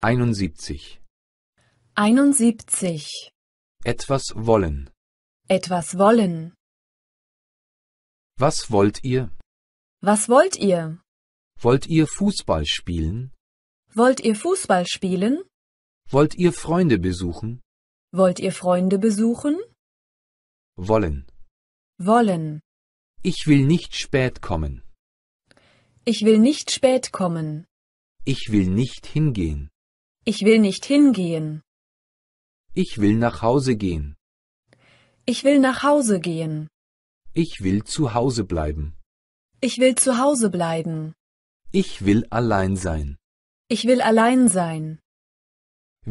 71 71 etwas wollen etwas wollen Was wollt ihr? Was wollt ihr? Wollt ihr Fußball spielen? Wollt ihr Fußball spielen? Wollt ihr Freunde besuchen? Wollt ihr Freunde besuchen? Wollen. Wollen. Ich will nicht spät kommen. Ich will nicht spät kommen. Ich will nicht hingehen. Ich will nicht hingehen. Ich will nach Hause gehen. Ich will nach Hause gehen. Ich will zu Hause bleiben. Ich will zu Hause bleiben. Ich will allein sein. Ich will allein sein.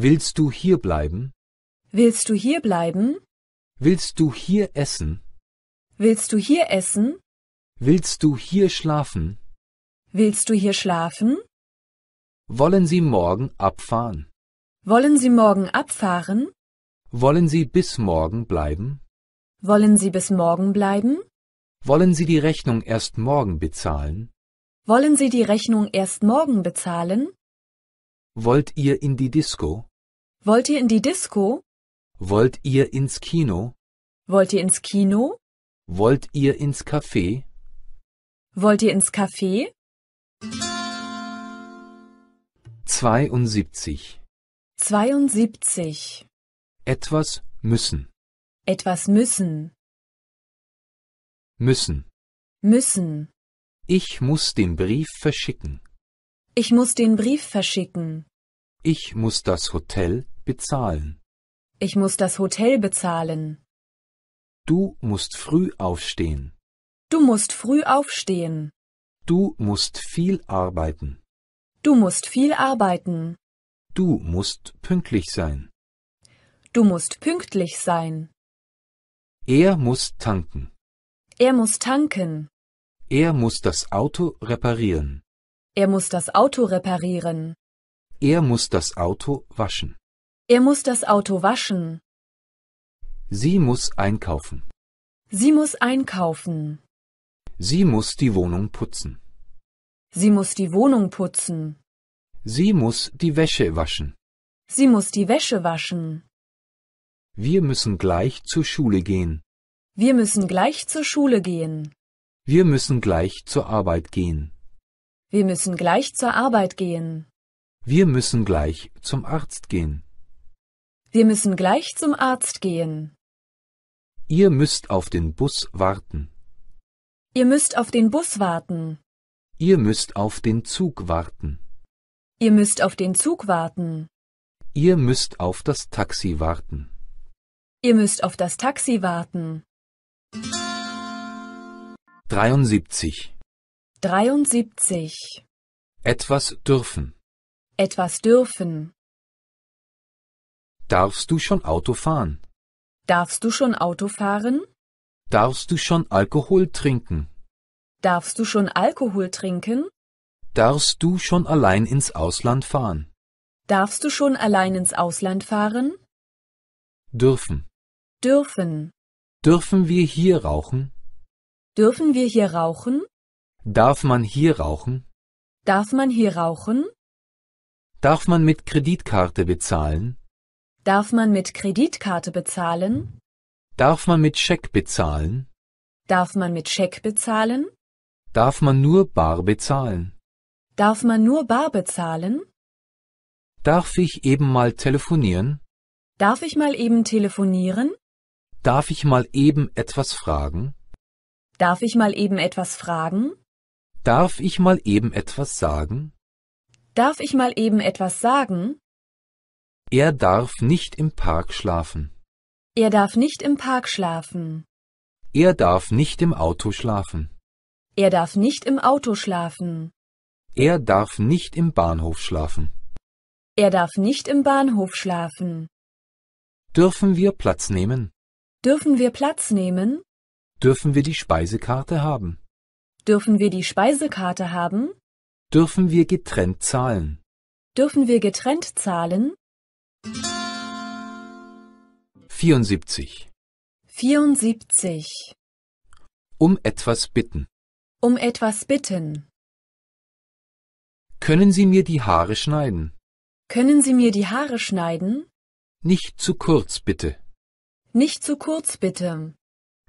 Willst du hier bleiben? Willst du hier bleiben? Willst du hier essen? Willst du hier essen? Willst du hier schlafen? Willst du hier schlafen? Wollen Sie morgen abfahren? Wollen Sie morgen abfahren? Wollen Sie bis morgen bleiben? Wollen Sie bis morgen bleiben? Wollen Sie die Rechnung erst morgen bezahlen? Wollen Sie die Rechnung erst morgen bezahlen? Wollt ihr in die Disco? Wollt ihr in die Disco? Wollt ihr ins Kino? Wollt ihr ins Kino? Wollt ihr ins Café? Wollt ihr ins Café? 72. 72. Etwas müssen. Etwas müssen. Müssen. Müssen. Ich muss den Brief verschicken. Ich muss den Brief verschicken. Ich muss das Hotel bezahlen. Ich muss das Hotel bezahlen. Du musst früh aufstehen. Du musst früh aufstehen. Du musst viel arbeiten. Du musst viel arbeiten. Du musst pünktlich sein. Du musst pünktlich sein. Er muss tanken. Er muss tanken. Er muss das Auto reparieren. Er muss das Auto reparieren. Er muss das Auto waschen. Er muss das Auto waschen. Sie muss einkaufen. Sie muss einkaufen. Sie muss die Wohnung putzen. Sie muss die Wohnung putzen. Sie muss die Wäsche waschen. Sie muss die Wäsche waschen. Wir müssen gleich zur Schule gehen. Wir müssen gleich zur Schule gehen. Wir müssen gleich zur Arbeit gehen. Wir müssen gleich zur Arbeit gehen. Wir müssen gleich zum Arzt gehen. Wir müssen gleich zum Arzt gehen. Ihr müsst auf den Bus warten. Ihr müsst auf den Bus warten. Ihr müsst auf den Zug warten. Ihr müsst auf den Zug warten. Ihr müsst auf das Taxi warten. Ihr müsst auf das Taxi warten. 73. 73. Etwas dürfen. Etwas dürfen. Darfst du schon Auto fahren? Darfst du schon Auto fahren? Darfst du schon Alkohol trinken? Darfst du schon Alkohol trinken? Darfst du schon allein ins Ausland fahren? Darfst du schon allein ins Ausland fahren? Dürfen. Dürfen. Dürfen wir hier rauchen? Dürfen wir hier rauchen? Darf man hier rauchen? Darf man hier rauchen? Darf man mit Kreditkarte bezahlen? Darf man mit Kreditkarte bezahlen? Darf man mit Scheck bezahlen? Darf man mit Scheck bezahlen? Darf man nur bar bezahlen? Darf man nur bar bezahlen? Darf ich eben mal telefonieren? Darf ich mal eben telefonieren? Darf ich mal eben etwas fragen? Darf ich mal eben etwas fragen? Darf ich mal eben etwas sagen? Darf ich mal eben etwas sagen? Er darf nicht im Park schlafen. Er darf nicht im Park schlafen. Er darf nicht im Auto schlafen. Er darf nicht im Auto schlafen. Er darf nicht im Bahnhof schlafen. Er darf nicht im Bahnhof schlafen. Dürfen wir Platz nehmen? Dürfen wir Platz nehmen? Dürfen wir die Speisekarte haben? Dürfen wir die Speisekarte haben? Dürfen wir getrennt zahlen? Dürfen wir getrennt zahlen? 74. 74. Um etwas bitten. Um etwas bitten. Können Sie mir die Haare schneiden? Können Sie mir die Haare schneiden? Nicht zu kurz, bitte. Nicht zu kurz, bitte.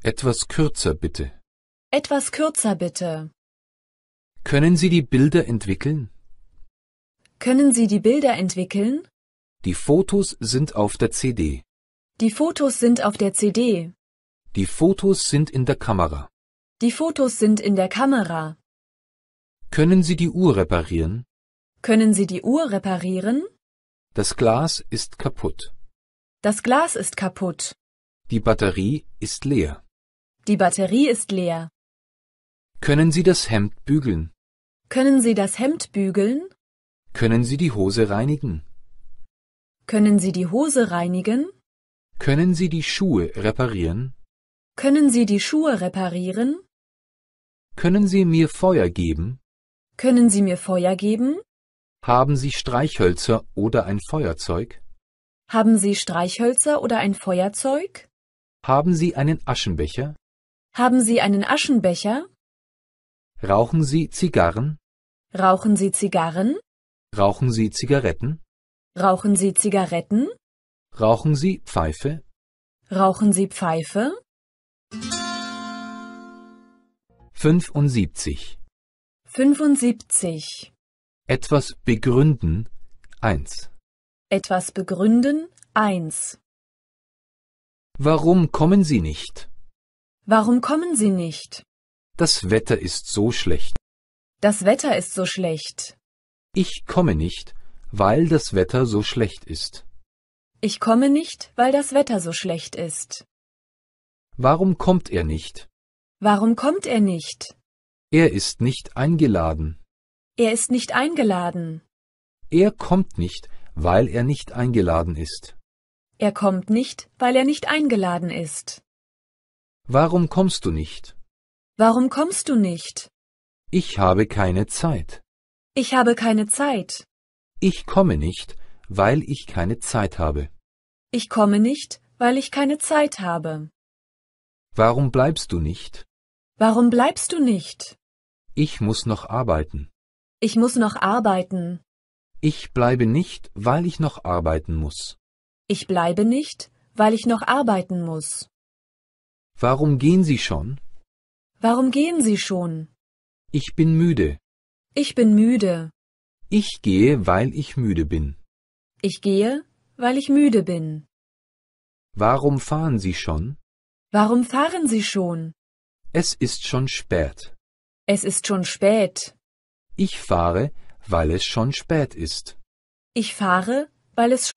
Etwas kürzer, bitte. Etwas kürzer, bitte. Können Sie die Bilder entwickeln? Können Sie die Bilder entwickeln? Die Fotos sind auf der CD. Die Fotos sind auf der CD. Die Fotos sind in der Kamera. Die Fotos sind in der Kamera. Können Sie die Uhr reparieren? Können Sie die Uhr reparieren? Das Glas ist kaputt. Das Glas ist kaputt. Die Batterie ist leer. Die Batterie ist leer. Können Sie das Hemd bügeln? Können Sie das Hemd bügeln? Können Sie die Hose reinigen? Können Sie die Hose reinigen? Können Sie die Schuhe reparieren? Können Sie die Schuhe reparieren? Können Sie mir Feuer geben? Können Sie mir Feuer geben? Haben Sie Streichhölzer oder ein Feuerzeug? Haben Sie Streichhölzer oder ein Feuerzeug? Haben Sie einen Aschenbecher? Haben Sie einen Aschenbecher? Rauchen Sie Zigarren? Rauchen Sie Zigarren? Rauchen Sie Zigaretten? Rauchen Sie Zigaretten? Rauchen Sie Pfeife? Rauchen Sie Pfeife? 75. 75. Etwas begründen 1. Etwas begründen 1. Warum kommen Sie nicht? Warum kommen Sie nicht? Das Wetter ist so schlecht. Das Wetter ist so schlecht. Ich komme nicht, weil das Wetter so schlecht ist. Ich komme nicht, weil das Wetter so schlecht ist. Warum kommt er nicht? Warum kommt er nicht? Er ist nicht eingeladen. Er ist nicht eingeladen. Er kommt nicht, weil er nicht eingeladen ist. Er kommt nicht, weil er nicht eingeladen ist. Warum kommst du nicht? Warum kommst du nicht? Ich habe keine Zeit. Ich habe keine Zeit. Ich komme nicht, weil ich keine Zeit habe. Ich komme nicht, weil ich keine Zeit habe. Warum bleibst du nicht? Warum bleibst du nicht? Ich muss noch arbeiten. Ich muss noch arbeiten. Ich bleibe nicht, weil ich noch arbeiten muss. Ich bleibe nicht, weil ich noch arbeiten muss. Warum gehen Sie schon? Warum gehen Sie schon? Ich bin müde. Ich bin müde. Ich gehe, weil ich müde bin. Ich gehe, weil ich müde bin. Warum fahren Sie schon? Warum fahren Sie schon? Es ist schon spät. Es ist schon spät. Ich fahre, weil es schon spät ist. Ich fahre, weil es